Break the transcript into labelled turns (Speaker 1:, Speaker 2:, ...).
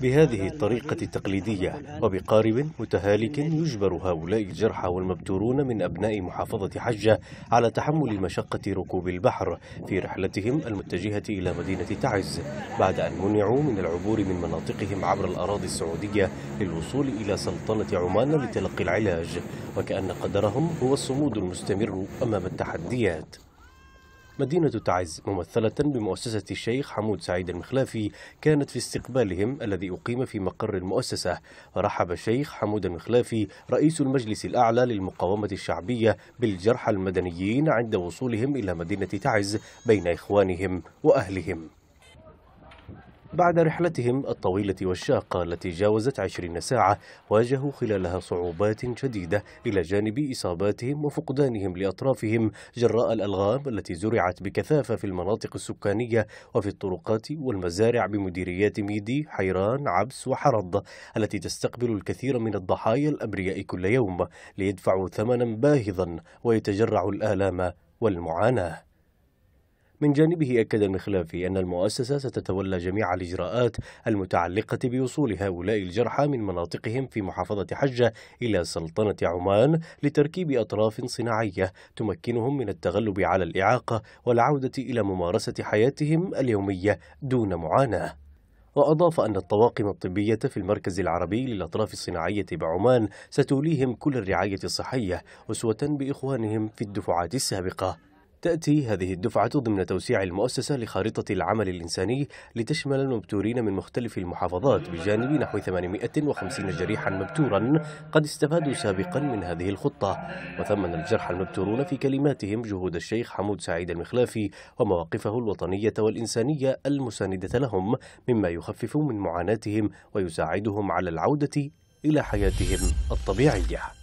Speaker 1: بهذه الطريقة التقليدية وبقارب متهالك يجبر هؤلاء الجرحى والمبتورون من أبناء محافظة حجة على تحمل مشقة ركوب البحر في رحلتهم المتجهة إلى مدينة تعز بعد أن منعوا من العبور من مناطقهم عبر الأراضي السعودية للوصول إلى سلطنة عمان لتلقي العلاج وكأن قدرهم هو الصمود المستمر أمام التحديات مدينة تعز ممثلة بمؤسسة الشيخ حمود سعيد المخلافي كانت في استقبالهم الذي أقيم في مقر المؤسسة رحب الشيخ حمود المخلافي رئيس المجلس الأعلى للمقاومة الشعبية بالجرحى المدنيين عند وصولهم إلى مدينة تعز بين إخوانهم وأهلهم بعد رحلتهم الطويلة والشاقة التي جاوزت عشرين ساعة واجهوا خلالها صعوبات شديدة إلى جانب إصاباتهم وفقدانهم لأطرافهم جراء الألغام التي زرعت بكثافة في المناطق السكانية وفي الطرقات والمزارع بمديريات ميدي حيران عبس وحرض التي تستقبل الكثير من الضحايا الأبرياء كل يوم ليدفعوا ثمنا باهظا ويتجرعوا الآلام والمعاناة من جانبه أكد المخلافي أن المؤسسة ستتولى جميع الإجراءات المتعلقة بوصول هؤلاء الجرحى من مناطقهم في محافظة حجة إلى سلطنة عمان لتركيب أطراف صناعية تمكنهم من التغلب على الإعاقة والعودة إلى ممارسة حياتهم اليومية دون معاناة وأضاف أن الطواقم الطبية في المركز العربي للأطراف الصناعية بعمان ستوليهم كل الرعاية الصحية أسوة بإخوانهم في الدفعات السابقة تأتي هذه الدفعة ضمن توسيع المؤسسة لخارطة العمل الإنساني لتشمل المبتورين من مختلف المحافظات بجانب نحو 850 جريحا مبتورا قد استفادوا سابقا من هذه الخطة وثمن الجرحى المبتورون في كلماتهم جهود الشيخ حمود سعيد المخلافي ومواقفه الوطنية والإنسانية المساندة لهم مما يخفف من معاناتهم ويساعدهم على العودة إلى حياتهم الطبيعية